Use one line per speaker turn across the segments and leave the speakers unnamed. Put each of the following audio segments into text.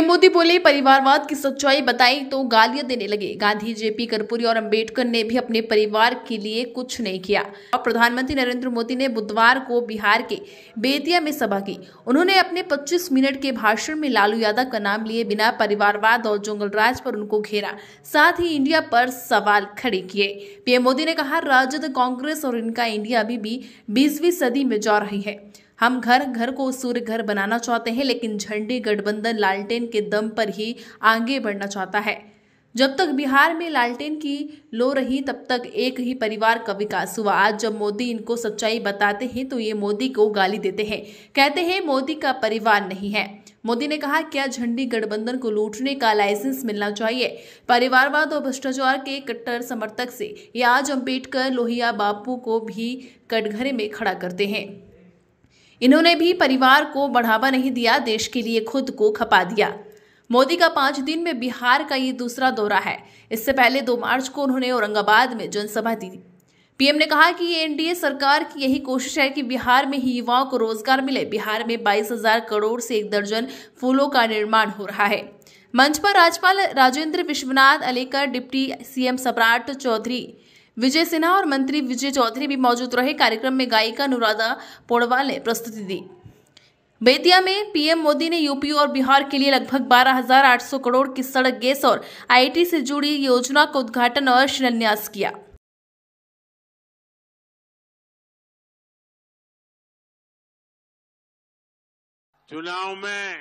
PM Modi बोले परिवारवाद की सच्चाई बताई तो गालियां देने लगे गांधी जेपी कर्पूरी और अंबेडकर ने भी अपने परिवार के लिए कुछ नहीं किया और प्रधानमंत्री नरेंद्र मोदी ने बुधवार को बिहार के बेतिया में सभा की उन्होंने अपने 25 मिनट के भाषण में लालू यादव का नाम लिए बिना परिवारवाद और राज पर उनको घेरा साथ ही इंडिया पर सवाल खड़े किए पीएम मोदी ने कहा राजद कांग्रेस और इनका इंडिया अभी भी बीसवीं सदी में जा रही है हम घर घर को सूर्य घर बनाना चाहते हैं लेकिन झंडी गठबंधन लालटेन के दम पर ही आगे बढ़ना चाहता है जब तक बिहार में लालटेन की लो रही तब तक एक ही परिवार का विकास हुआ आज जब मोदी इनको सच्चाई बताते हैं तो ये मोदी को गाली देते हैं कहते हैं मोदी का परिवार नहीं है मोदी ने कहा क्या झंडी गठबंधन को लूटने का लाइसेंस मिलना चाहिए परिवारवाद और भ्रष्टाचार के कट्टर समर्थक से ये आज अम्बेडकर लोहिया बापू को भी कटघरे में खड़ा करते हैं इन्होंने भी परिवार को बढ़ावा नहीं दिया देश के लिए खुद को खपा दिया मोदी का पांच दिन में बिहार का ये दूसरा दौरा है इससे पहले दो मार्च को उन्होंने औरंगाबाद में जनसभा दी पीएम ने कहा कि ये एनडीए सरकार की यही कोशिश है कि बिहार में ही युवाओं को रोजगार मिले बिहार में 22,000 करोड़ से एक दर्जन फूलों का निर्माण हो रहा है मंच पर राज्यपाल राजेंद्र विश्वनाथ अलेकर डिप्टी सीएम सम्राट चौधरी विजय सिन्हा और मंत्री विजय चौधरी भी मौजूद रहे कार्यक्रम में गायिका अनुराधा पोड़वाल ने प्रस्तुति दी बेतिया में पीएम मोदी ने यूपी और बिहार के लिए लगभग 12,800 करोड़ की सड़क गैस और आईटी से जुड़ी योजना का उद्घाटन और शिलान्यास किया
चुनाव में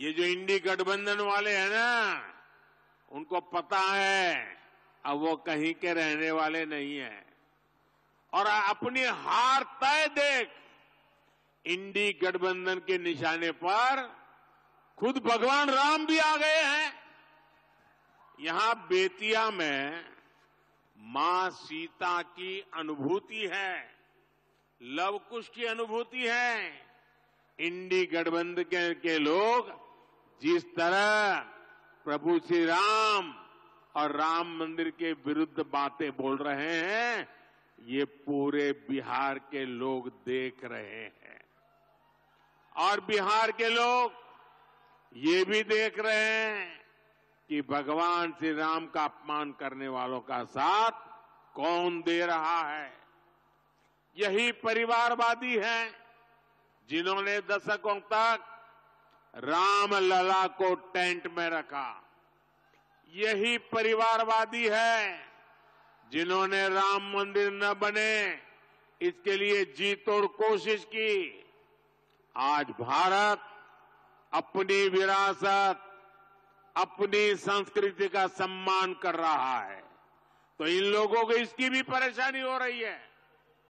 ये जो इंडी गठबंधन वाले हैं ना उनको पता है अब वो कहीं के रहने वाले नहीं है और अपनी हार तय देख इंडी गठबंधन के निशाने पर खुद भगवान राम भी आ गए हैं यहां बेतिया में मां सीता की अनुभूति है लवकुश की अनुभूति है इंडी गठबंधन के, के लोग जिस तरह प्रभु श्री राम और राम मंदिर के विरुद्ध बातें बोल रहे हैं ये पूरे बिहार के लोग देख रहे हैं और बिहार के लोग ये भी देख रहे हैं कि भगवान श्री राम का अपमान करने वालों का साथ कौन दे रहा है यही परिवारवादी हैं जिन्होंने दशकों तक रामलला को टेंट में रखा यही परिवारवादी है जिन्होंने राम मंदिर न बने इसके लिए जी तोड़ कोशिश की आज भारत अपनी विरासत अपनी संस्कृति का सम्मान कर रहा है तो इन लोगों को इसकी भी परेशानी हो रही है